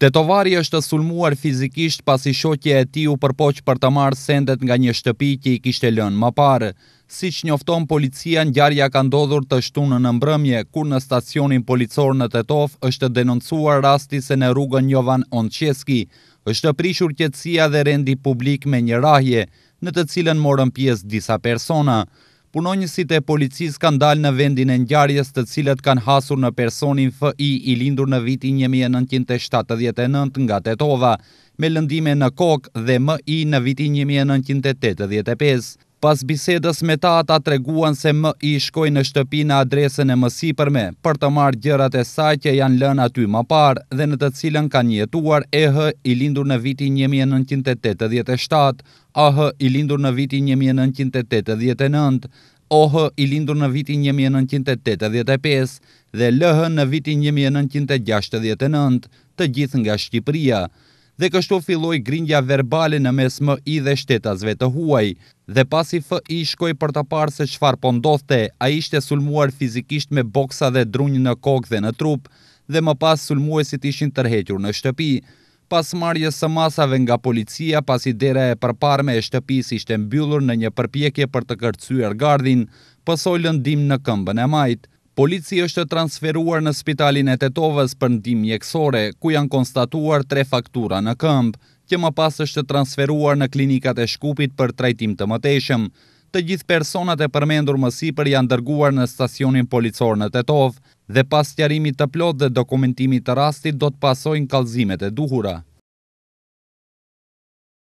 Te tovari është sulmuar fizikisht pas i shokje e ti u përpoq për të marrë sendet nga një shtëpi që i kishtë lënë më parë. Si që njofton, policia në gjarja ka ndodhur të shtunë në nëmbrëmje, kur në stacionin policor në Tetov është denoncuar rasti se në rrugën Jovan Onqeski. është të prishur kjetësia dhe rendi publik me një rahje, në të cilën morën pjesë disa persona punonjësit e policis kanë dalë në vendin e njarjes të cilët kanë hasur në personin F.I. i lindur në vitin 1979 nga Tetova, me lëndime në kokë dhe M.I. në vitin 1985. Pas bisedës me ta ata treguan se më i shkoj në shtëpi në adresën e mësi për me, për të marë gjërat e saj që janë lën aty më parë dhe në të cilën ka njetuar e hë i lindur në vitin 1987, a hë i lindur në vitin 1989, OH i lindur në vitin 1985 dhe LH në vitin 1969, të gjithë nga Shqipëria dhe kështu filloi grindja verbale në mes më i dhe shtetasve të huaj. Dhe pasi fë i shkoj për të parë se qfar po ndodhte, a ishte sulmuar fizikisht me boksa dhe drunjë në kokë dhe në trupë, dhe më pas sulmuesit ishin tërhequr në shtëpi. Pas marje së masave nga policia, pasi dere e përparme e shtëpis ishte mbyllur në një përpjekje për të kërcuar gardin, pësoj lëndim në këmbën e majtë. Polici është transferuar në spitalin e Tetovës për ndihmë mjekësore, ku janë konstatuar tre faktura në këmbë, që më pas është transferuar në klinikat e Shkupit për trajtim të mëtejshëm. Të gjithë personat e përmendur më sipër janë dërguar në stacionin policor në Tetov dhe pas sqarimit të plotë dhe dokumentimit të rastit do të pasojnë kallëzimet e duhura.